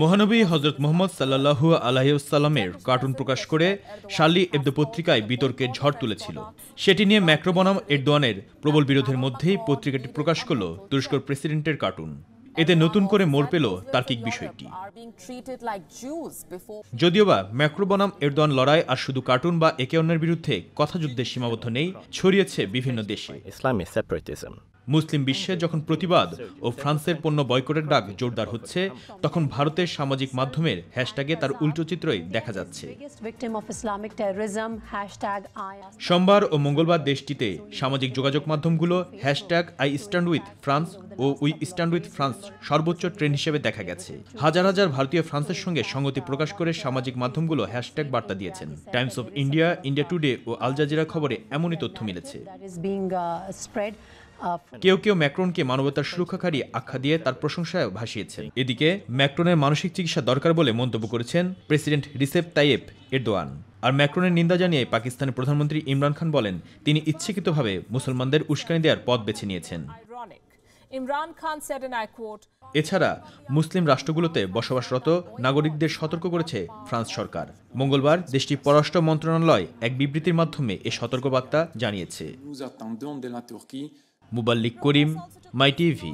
মহানবী হজরত মোহাম্মদ সাল্লাহু আলাহিউসাল্লামের কার্টুন প্রকাশ করে শার্লি এবদো পত্রিকায় বিতর্কের ঝড় তুলেছিল সেটি নিয়ে ম্যাক্রোবনাম এরদোয়ানের প্রবল বিরোধের মধ্যেই পত্রিকাটি প্রকাশ করল তুরস্কর প্রেসিডেন্টের কার্টুন এতে নতুন করে মোড় পেল তার্কিক বিষয়টি যদিও বা ম্যাক্রোবনাম এরদোয়ান লড়াই আর শুধু কার্টুন বা একে অন্যের বিরুদ্ধে কথাযুদ্ধের সীমাবদ্ধ নেই ছড়িয়েছে বিভিন্ন দেশে ইসলামী সেপারেটিজম মুসলিম বিশ্বে যখন প্রতিবাদ ও ফ্রান্সের পণ্য বয়কটের ডাক জোরদার হচ্ছে তখন ভারতের সামাজিক মাধ্যমের হ্যাশট্যাগে তার উল্টো চিত্রই দেখা যাচ্ছে সোমবার ও মঙ্গলবার দেশটিতে সামাজিক যোগাযোগ মাধ্যমগুলো hashtag I stand with France ও উই স্ট্যান্ড উইথ ফ্রান্স সর্বোচ্চ ট্রেন্ড হিসেবে দেখা গেছে হাজার হাজার ভারতীয় ফ্রান্সের সঙ্গে সঙ্গতি প্রকাশ করে সামাজিক মাধ্যমগুলো হ্যাশট্যাগ বার্তা দিয়েছেন Times of India India Today ও আল জাজিরা খবরে এমনই তথ্য মিলেছে কেউ কেউ ম্যাক্রনকে মানবতার সুরক্ষাকারী আখ্যা দিয়ে তার প্রশংসায় ভাসিয়েছেন এদিকে ম্যাক্রনের মানসিক চিকিৎসা দরকার বলে মন্তব্য করেছেন প্রেসিডেন্ট রিসেপ তাইয়েব এরদোয়ান আর ম্যাক্রনের নিন্দা জানিয়ে পাকিস্তানের প্রধানমন্ত্রী ইমরান খান বলেন তিনি ইচ্ছাকৃতভাবে মুসলমানদের উস্কানি দেওয়ার পথ বেছে নিয়েছেন এছাড়া মুসলিম রাষ্ট্রগুলোতে বসবাসরত নাগরিকদের সতর্ক করেছে ফ্রান্স সরকার মঙ্গলবার দেশটির পররাষ্ট্র মন্ত্রণালয় এক বিবৃতির মাধ্যমে এ সতর্কবার্তা জানিয়েছে মুবাল্লিক করিম মাই টিভি